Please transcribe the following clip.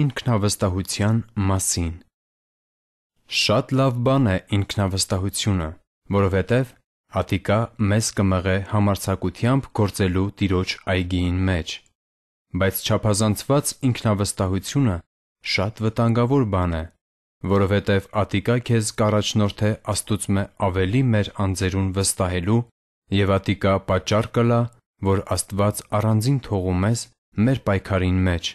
Ինքնավստահության մասին Շատ լավ բան է ինքնավստահությունը, որովհետև Ատիկա մեզ կմղե համարձակությամբ գործելու Տիրոջ այգիին մեջ։ Բայց չափազանցված ինքնավստահությունը շատ վտանգավոր բան է, որովհետև Ատիկա քեզ կառաջնորդ է Աստուծմե ավելի մեր անձերուն վստահելու եւ Ատիկա պատճառ կլա, որ Աստված առանձին թողում ես մեր պայքարին մեջ